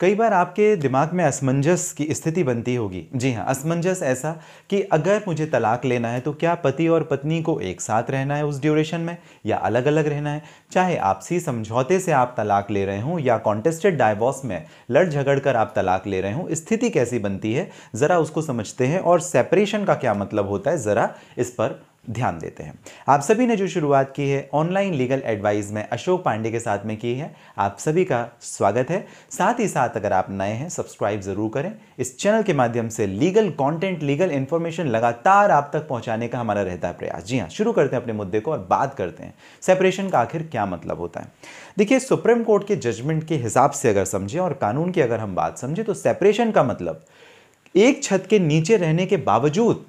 कई बार आपके दिमाग में असमंजस की स्थिति बनती होगी जी हाँ असमंजस ऐसा कि अगर मुझे तलाक लेना है तो क्या पति और पत्नी को एक साथ रहना है उस ड्यूरेशन में या अलग अलग रहना है चाहे आपसी समझौते से आप तलाक ले रहे हों या कॉन्टेस्टेड डाइवोर्स में लड़ झगड़ कर आप तलाक ले रहे हों स्थिति कैसी बनती है ज़रा उसको समझते हैं और सेपरेशन का क्या मतलब होता है ज़रा इस पर ध्यान देते हैं आप सभी ने जो शुरुआत की है ऑनलाइन लीगल एडवाइस में अशोक पांडे के साथ में की है आप सभी का स्वागत है साथ ही साथ अगर आप नए हैं सब्सक्राइब ज़रूर करें इस चैनल के माध्यम से लीगल कंटेंट लीगल इन्फॉर्मेशन लगातार आप तक पहुंचाने का हमारा रहता है प्रयास जी हाँ शुरू करते हैं अपने मुद्दे को और बात करते हैं सेपरेशन का आखिर क्या मतलब होता है देखिए सुप्रीम कोर्ट के जजमेंट के हिसाब से अगर समझें और कानून की अगर हम बात समझें तो सेपरेशन का मतलब एक छत के नीचे रहने के बावजूद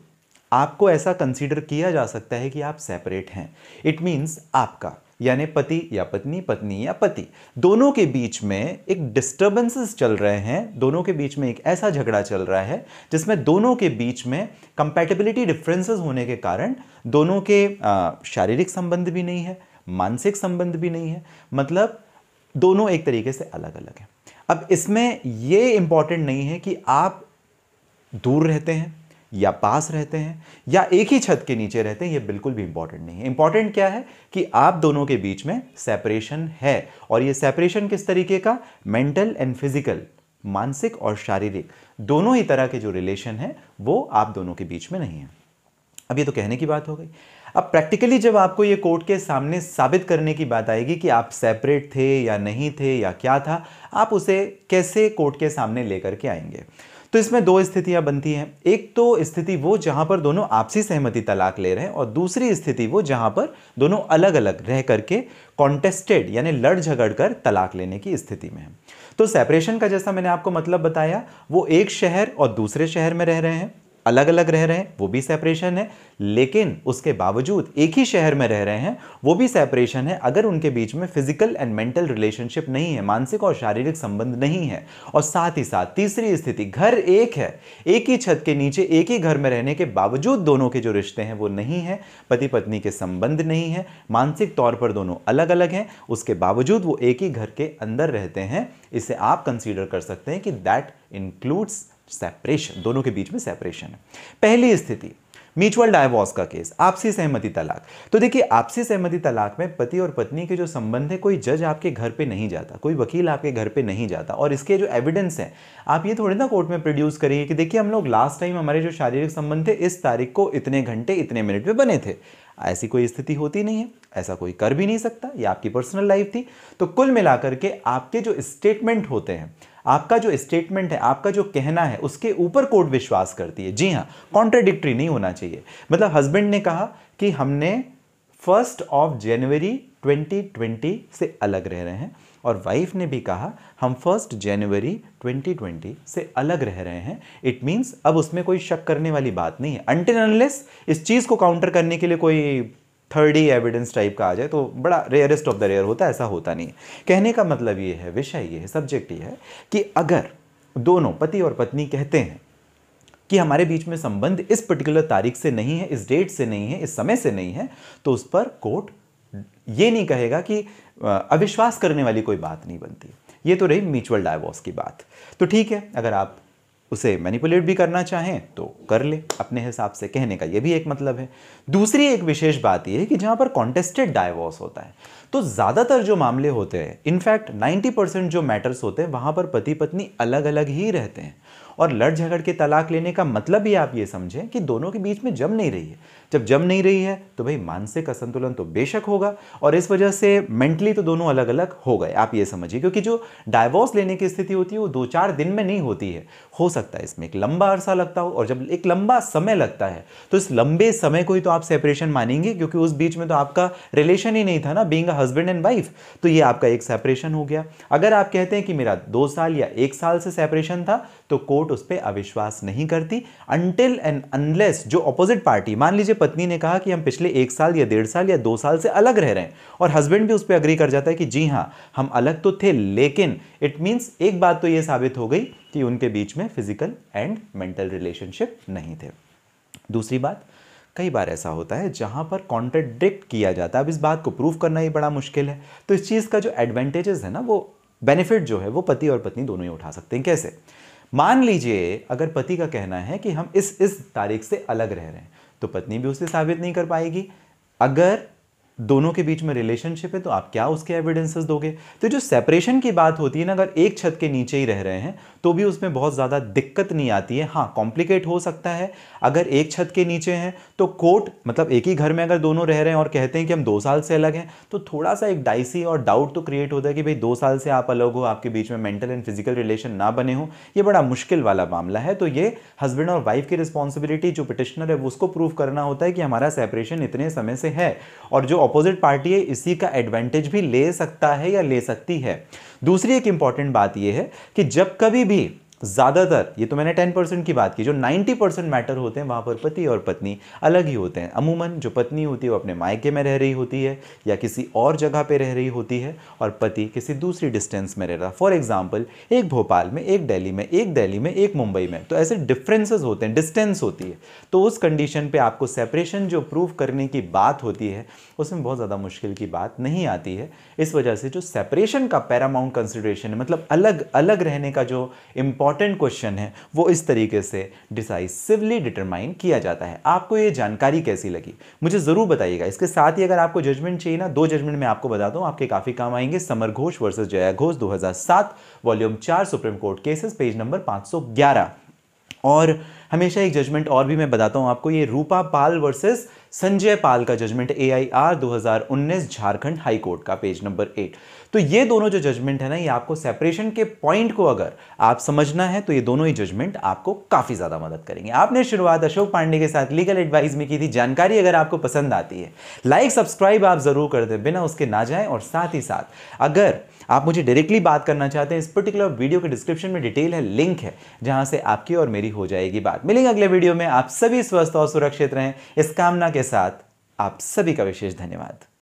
आपको ऐसा कंसीडर किया जा सकता है कि आप सेपरेट हैं इट मीन्स आपका यानी पति या पत्नी पत्नी या पति दोनों के बीच में एक डिस्टर्बेंसेस चल रहे हैं दोनों के बीच में एक ऐसा झगड़ा चल रहा है जिसमें दोनों के बीच में कंपैटिबिलिटी डिफरेंसेस होने के कारण दोनों के शारीरिक संबंध भी नहीं है मानसिक संबंध भी नहीं है मतलब दोनों एक तरीके से अलग अलग हैं अब इसमें ये इंपॉर्टेंट नहीं है कि आप दूर रहते हैं या पास रहते हैं या एक ही छत के नीचे रहते हैं ये बिल्कुल भी इंपॉर्टेंट नहीं है इंपॉर्टेंट क्या है कि आप दोनों के बीच में सेपरेशन है और ये सेपरेशन किस तरीके का मेंटल एंड फिजिकल मानसिक और शारीरिक दोनों ही तरह के जो रिलेशन है वो आप दोनों के बीच में नहीं है अब ये तो कहने की बात हो गई अब प्रैक्टिकली जब आपको ये कोर्ट के सामने साबित करने की बात आएगी कि आप सेपरेट थे या नहीं थे या क्या था आप उसे कैसे कोर्ट के सामने लेकर के आएंगे तो इसमें दो स्थितियां बनती हैं एक तो स्थिति वो जहां पर दोनों आपसी सहमति तलाक ले रहे हैं और दूसरी स्थिति वो जहां पर दोनों अलग अलग रह करके कॉन्टेस्टेड यानी लड़ झगड़ कर तलाक लेने की स्थिति में है तो सेपरेशन का जैसा मैंने आपको मतलब बताया वो एक शहर और दूसरे शहर में रह रहे हैं अलग अलग रह रहे हैं वो भी सेपरेशन है लेकिन उसके बावजूद एक ही शहर में रह रहे हैं वो भी सेपरेशन है अगर उनके बीच में फिजिकल एंड मेंटल रिलेशनशिप नहीं है मानसिक और शारीरिक संबंध नहीं है और साथ ही साथ तीसरी स्थिति घर एक है एक ही छत के नीचे एक ही घर में रहने के बावजूद दोनों के जो रिश्ते हैं वो नहीं है पति पत्नी के संबंध नहीं है मानसिक तौर पर दोनों अलग अलग हैं उसके बावजूद वो एक ही घर के अंदर रहते हैं इसे आप कंसिडर कर सकते हैं कि दैट इंक्लूड्स सेपरेशन दोनों के बीच में सेपरेशन है पहली स्थिति म्यूचुअल डायवोर्स का केस आपसी सहमति तलाक तो देखिए आपसी सहमति तलाक में पति और पत्नी के जो संबंध है कोई जज आपके घर पे नहीं जाता कोई वकील आपके घर पे नहीं जाता और इसके जो एविडेंस हैं आप ये थोड़े ना कोर्ट में प्रोड्यूस करेंगे कि देखिए हम लोग लास्ट टाइम हमारे जो शारीरिक संबंध थे इस तारीख को इतने घंटे इतने मिनट में बने थे ऐसी कोई स्थिति होती नहीं है ऐसा कोई कर भी नहीं सकता ये आपकी पर्सनल लाइफ थी तो कुल मिलाकर के आपके जो स्टेटमेंट होते हैं आपका जो स्टेटमेंट है आपका जो कहना है उसके ऊपर कोर्ट विश्वास करती है जी हाँ कॉन्ट्राडिक्ट्री नहीं होना चाहिए मतलब हस्बैंड ने कहा कि हमने फर्स्ट ऑफ जनवरी 2020 से अलग रह रहे हैं और वाइफ ने भी कहा हम फर्स्ट जनवरी 2020 से अलग रह रहे हैं इट मीन्स अब उसमें कोई शक करने वाली बात नहीं है अनटिल अनलेस इस चीज़ को काउंटर करने के लिए कोई थर्ड ही एविडेंस टाइप का आ जाए तो बड़ा रेयरेस्ट ऑफ द रेयर होता है ऐसा होता नहीं कहने का मतलब ये है विषय ये है सब्जेक्ट ये है कि अगर दोनों पति और पत्नी कहते हैं कि हमारे बीच में संबंध इस पर्टिकुलर तारीख से नहीं है इस डेट से नहीं है इस समय से नहीं है तो उस पर कोर्ट ये नहीं कहेगा कि अविश्वास करने वाली कोई बात नहीं बनती ये तो रही म्यूचुअल डायवोर्स की बात तो ठीक है अगर आप उसे मैनिपुलेट भी करना चाहें तो कर ले अपने हिसाब से कहने का ये भी एक मतलब है दूसरी एक विशेष बात यह है कि जहाँ पर कॉन्टेस्टेड डाइवोर्स होता है तो ज़्यादातर जो मामले होते हैं इनफैक्ट 90 परसेंट जो मैटर्स होते हैं वहाँ पर पति पत्नी अलग अलग ही रहते हैं और लड़ झगड़ के तलाक लेने का मतलब ही आप ये समझें कि दोनों के बीच में जम नहीं रही है जब जम नहीं रही है तो भाई मानसिक असंतुलन तो बेशक होगा और इस वजह से मेंटली तो दोनों अलग अलग हो गए आप ये समझिए क्योंकि जो डाइवोर्स लेने की स्थिति होती है वो दो चार दिन में नहीं होती है हो सकता है इसमें एक लंबा अरसा लगता हो और जब एक लंबा समय लगता है तो इस लंबे समय को ही तो आप सेपरेशन मानेंगे क्योंकि उस बीच में तो आपका रिलेशन ही नहीं था ना बींग हस्बैंड एंड वाइफ तो ये आपका एक सेपरेशन हो गया अगर आप कहते हैं कि मेरा दो साल या एक साल से सेपरेशन था तो कोर्ट कोर्ट उस पर अविश्वास नहीं करती अनटिल एंड अनलेस जो अपोजिट पार्टी मान लीजिए पत्नी ने कहा कि हम पिछले एक साल या डेढ़ साल या दो साल से अलग रह रहे हैं और हस्बैंड भी उस पर अग्री कर जाता है कि जी हाँ हम अलग तो थे लेकिन इट मीन्स एक बात तो ये साबित हो गई कि उनके बीच में फिजिकल एंड मेंटल रिलेशनशिप नहीं थे दूसरी बात कई बार ऐसा होता है जहाँ पर कॉन्ट्रडिक्ट किया जाता है अब इस बात को प्रूव करना ही बड़ा मुश्किल है तो इस चीज़ का जो एडवांटेजेस है ना वो बेनिफिट जो है वो पति और पत्नी दोनों ही उठा सकते हैं कैसे मान लीजिए अगर पति का कहना है कि हम इस इस तारीख से अलग रह रहे हैं तो पत्नी भी उसे साबित नहीं कर पाएगी अगर दोनों के बीच में रिलेशनशिप है तो आप क्या उसके एविडेंसेस दोगे तो जो सेपरेशन की बात होती है ना अगर एक छत के नीचे ही रह रहे हैं तो भी उसमें बहुत ज़्यादा दिक्कत नहीं आती है हाँ कॉम्प्लिकेट हो सकता है अगर एक छत के नीचे हैं तो कोर्ट मतलब एक ही घर में अगर दोनों रह रहे हैं और कहते हैं कि हम दो साल से अलग हैं तो थोड़ा सा एक डाइसी और डाउट तो क्रिएट होता है कि भाई दो साल से आप अलग हो आपके बीच में मेंटल एंड फिजिकल रिलेशन ना बने हो ये बड़ा मुश्किल वाला मामला है तो ये हस्बैंड और वाइफ की रिस्पॉन्सिबिलिटी जो पिटिशनर है उसको प्रूव करना होता है कि हमारा सेपरेशन इतने समय से है और जो ऑपोजिट पार्टी है इसी का एडवांटेज भी ले सकता है या ले सकती है दूसरी एक इंपॉर्टेंट बात यह है कि जब कभी भी ज़्यादातर ये तो मैंने टेन परसेंट की बात की जो नाइन्टी परसेंट मैटर होते हैं वहाँ पर पति और पत्नी अलग ही होते हैं अमूमन जो पत्नी होती है वो अपने मायके में रह रही होती है या किसी और जगह पे रह रही होती है और पति किसी दूसरी डिस्टेंस में रह रहा फॉर एग्जाम्पल एक भोपाल में एक दिल्ली में एक दिल्ली में एक मुंबई में तो ऐसे डिफ्रेंसेज होते हैं डिस्टेंस होती है तो उस कंडीशन पर आपको सेपरेशन जो प्रूव करने की बात होती है उसमें बहुत ज़्यादा मुश्किल की बात नहीं आती है इस वजह से जो सेपरेशन का पैरामाउंट कंसिड्रेशन है मतलब अलग अलग रहने का जो इम्पोर्ट इंपॉर्टेंट क्वेश्चन है वो इस तरीके से डिसाइसिवली डिटरमाइन किया जाता है आपको ये जानकारी कैसी लगी मुझे ज़रूर बताइएगा इसके साथ ही अगर आपको जजमेंट चाहिए ना दो जजमेंट मैं आपको बताता हूँ आपके काफ़ी काम आएंगे समर घोष वर्सेज जया घोष दो वॉल्यूम चार supreme court cases page number पाँच और हमेशा एक जजमेंट और भी मैं बताता हूँ आपको ये रूपा पाल वर्सेज संजय पाल का जजमेंट ए आई आर दो हजार उन्नीस झारखंड हाईकोर्ट का पेज नंबर एट तो ये दोनों जो जजमेंट है ना ये आपको सेपरेशन के पॉइंट को अगर आप समझना है तो ये दोनों ही जजमेंट आपको काफ़ी ज़्यादा मदद करेंगे आपने शुरुआत अशोक पांडे के साथ लीगल एडवाइस में की थी जानकारी अगर आपको पसंद आती है लाइक सब्सक्राइब आप ज़रूर कर दें बिना उसके ना जाएं और साथ ही साथ अगर आप मुझे डायरेक्टली बात करना चाहते हैं इस पर्टिकुलर वीडियो के डिस्क्रिप्शन में डिटेल है लिंक है जहां से आपकी और मेरी हो जाएगी बात मिलेंगे अगले वीडियो में आप सभी स्वस्थ और सुरक्षित रहें इस कामना के साथ आप सभी का विशेष धन्यवाद